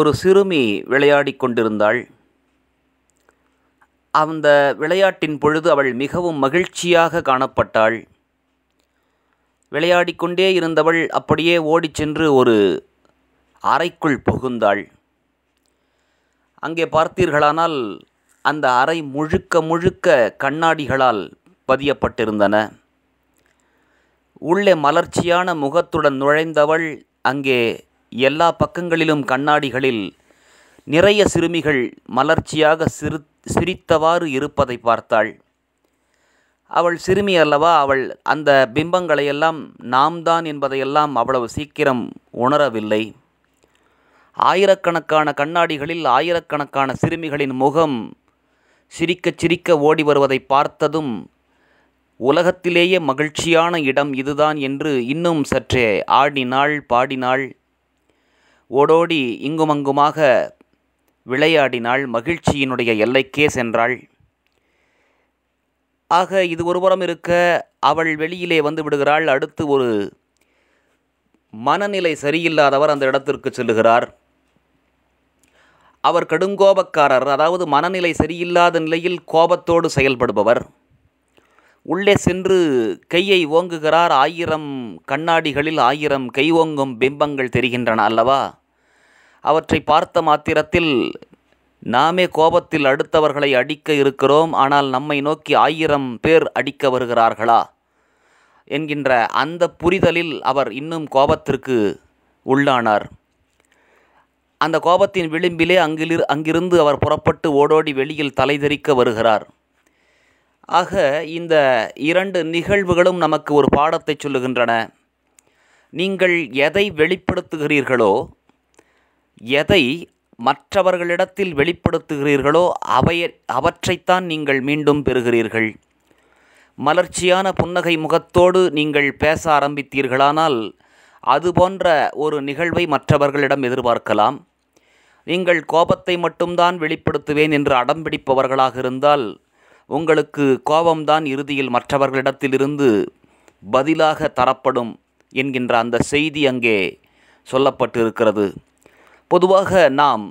ஒரு சிறுமி விளையாடி கொண்டிருந்தாள் அந்த விளையாட்டின் பொழுது அவள் மிகவும் மகிழ்ச்சியாக காணப்பட்டாள் விளையாடி கொண்டே இருந்தவள் அப்படியே ஓடிச் சென்று ஒரு அறைக்குள் புகுந்தாள் அங்கே பார்த்தீர்களானால் அந்த அறை முழுக்க முழுக்க கண்ணாடிகளால் பதியப்பட்டிருந்தன உள்ளே மலர்ச்சியான முகத்துடன் நுழைந்தவள் அங்கே எல்லா பக்கங்களிலும் கண்ணாடிகளில் நிறைய சிறுமிகள் மலர்ச்சியாக சிறு சிரித்தவாறு இருப்பதை பார்த்தாள் அவள் சிறுமி அல்லவா அவள் அந்த பிம்பங்களையெல்லாம் நாம் தான் என்பதையெல்லாம் அவ்வளவு சீக்கிரம் உணரவில்லை ஆயிரக்கணக்கான கண்ணாடிகளில் ஆயிரக்கணக்கான சிறுமிகளின் முகம் சிரிக்க சிரிக்க ஓடி வருவதை பார்த்ததும் உலகத்திலேயே மகிழ்ச்சியான இடம் இதுதான் என்று இன்னும் சற்றே ஆடினாள் பாடினாள் ஓடோடி இங்குமங்குமாக விளையாடினாள் மகிழ்ச்சியினுடைய எல்லைக்கே சென்றாள் ஆக இது ஒருபுறம் இருக்க அவள் வெளியிலே வந்து விடுகிறாள் அடுத்து ஒரு மனநிலை சரியில்லாதவர் அந்த இடத்திற்கு செல்லுகிறார் அவர் கடுங்கோபக்காரர் அதாவது மனநிலை சரியில்லாத நிலையில் கோபத்தோடு செயல்படுபவர் உள்ளே சென்று கையை ஓங்குகிறார் ஆயிரம் கண்ணாடிகளில் ஆயிரம் கை ஓங்கும் பிம்பங்கள் தெரிகின்றன அல்லவா அவற்றை பார்த்த மாத்திரத்தில் நாமே கோபத்தில் அடுத்தவர்களை அடிக்க இருக்கிறோம் ஆனால் நம்மை நோக்கி ஆயிரம் பேர் அடிக்க வருகிறார்களா என்கின்ற அந்த புரிதலில் அவர் இன்னும் கோபத்திற்கு உள்ளானார் அந்த கோபத்தின் விளிம்பிலே அங்கிலிரு அங்கிருந்து அவர் புறப்பட்டு ஓடோடி வெளியில் தலைதெறிக்க வருகிறார் ஆக இந்த இரண்டு நிகழ்வுகளும் நமக்கு ஒரு பாடத்தை சொல்லுகின்றன நீங்கள் எதை வெளிப்படுத்துகிறீர்களோ எதை மற்றவர்களிடத்தில் வெளிப்படுத்துகிறீர்களோ அவைய அவற்றைத்தான் நீங்கள் மீண்டும் பெறுகிறீர்கள் மலர்ச்சியான புன்னகை முகத்தோடு நீங்கள் பேச ஆரம்பித்தீர்களானால் அது போன்ற ஒரு நிகழ்வை மற்றவர்களிடம் எதிர்பார்க்கலாம் நீங்கள் கோபத்தை மட்டும்தான் வெளிப்படுத்துவேன் என்று அடம்பிடிப்பவர்களாக இருந்தால் உங்களுக்கு கோபம்தான் இறுதியில் மற்றவர்களிடத்திலிருந்து பதிலாக தரப்படும் என்கின்ற அந்த செய்தி அங்கே சொல்லப்பட்டிருக்கிறது பொதுவாக நாம்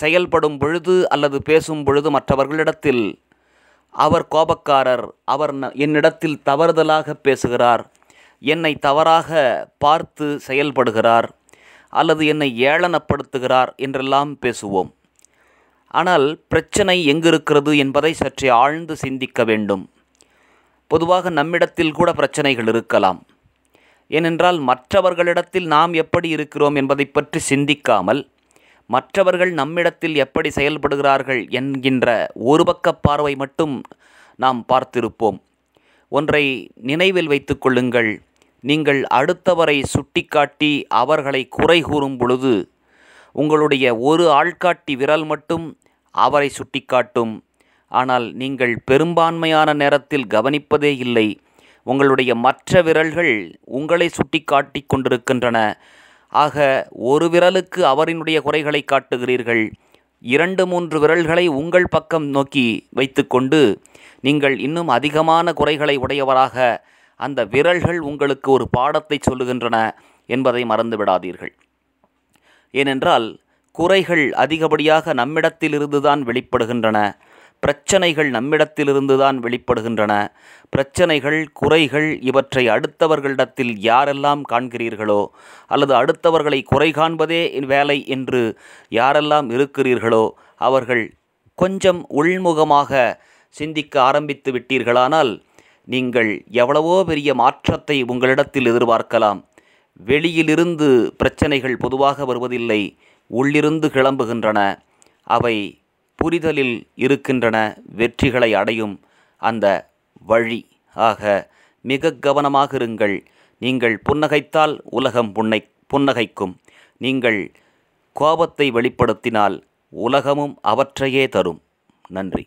செயல்படும் பொழுது அல்லது பேசும் பொழுது மற்றவர்களிடத்தில் அவர் கோபக்காரர் அவர் என்னிடத்தில் தவறுதலாக பேசுகிறார் என்னை தவறாக பார்த்து செயல்படுகிறார் அல்லது என்னை ஏளனப்படுத்துகிறார் என்றெல்லாம் பேசுவோம் ஆனால் பிரச்சனை எங்கிருக்கிறது என்பதை சற்றே ஆழ்ந்து சிந்திக்க வேண்டும் பொதுவாக நம்மிடத்தில் கூட பிரச்சனைகள் இருக்கலாம் ஏனென்றால் மற்றவர்களிடத்தில் நாம் எப்படி இருக்கிறோம் என்பதை பற்றி சிந்திக்காமல் மற்றவர்கள் நம்மிடத்தில் எப்படி செயல்படுகிறார்கள் என்கின்ற ஒரு பக்க பார்வை மட்டும் நாம் பார்த்திருப்போம் ஒன்றை நினைவில் வைத்து கொள்ளுங்கள் நீங்கள் அடுத்தவரை சுட்டிக்காட்டி அவர்களை குறை கூறும் பொழுது உங்களுடைய ஒரு ஆள்காட்டி விரல் மட்டும் அவரை சுட்டிக்காட்டும் ஆனால் நீங்கள் பெரும்பான்மையான நேரத்தில் கவனிப்பதே இல்லை உங்களுடைய மற்ற விரல்கள் உங்களை சுட்டி காட்டி கொண்டிருக்கின்றன ஆக ஒரு விரலுக்கு அவரினுடைய குறைகளை காட்டுகிறீர்கள் இரண்டு மூன்று விரல்களை உங்கள் பக்கம் நோக்கி வைத்துக்கொண்டு நீங்கள் இன்னும் அதிகமான குறைகளை உடையவராக அந்த விரல்கள் உங்களுக்கு ஒரு பாடத்தை சொல்லுகின்றன என்பதை மறந்து விடாதீர்கள் ஏனென்றால் குறைகள் அதிகப்படியாக நம்மிடத்திலிருந்து தான் வெளிப்படுகின்றன பிரச்சனைகள் நம்மிடத்திலிருந்து தான் வெளிப்படுகின்றன பிரச்சனைகள் குறைகள் இவற்றை அடுத்தவர்களிடத்தில் யாரெல்லாம் காண்கிறீர்களோ அல்லது அடுத்தவர்களை குறை காண்பதே வேலை என்று யாரெல்லாம் இருக்கிறீர்களோ அவர்கள் கொஞ்சம் உள்முகமாக சிந்திக்க ஆரம்பித்து விட்டீர்களானால் நீங்கள் எவ்வளவோ பெரிய மாற்றத்தை உங்களிடத்தில் எதிர்பார்க்கலாம் வெளியிலிருந்து பிரச்சனைகள் பொதுவாக வருவதில்லை உள்ளிருந்து கிளம்புகின்றன அவை புரிதலில் இருக்கின்றன வெற்றிகளை அடையும் அந்த வழி ஆக மிக கவனமாக இருங்கள் நீங்கள் புன்னகைத்தால் உலகம் புன்னை புன்னகைக்கும் நீங்கள் கோபத்தை வெளிப்படுத்தினால் உலகமும் அவற்றையே தரும் நன்றி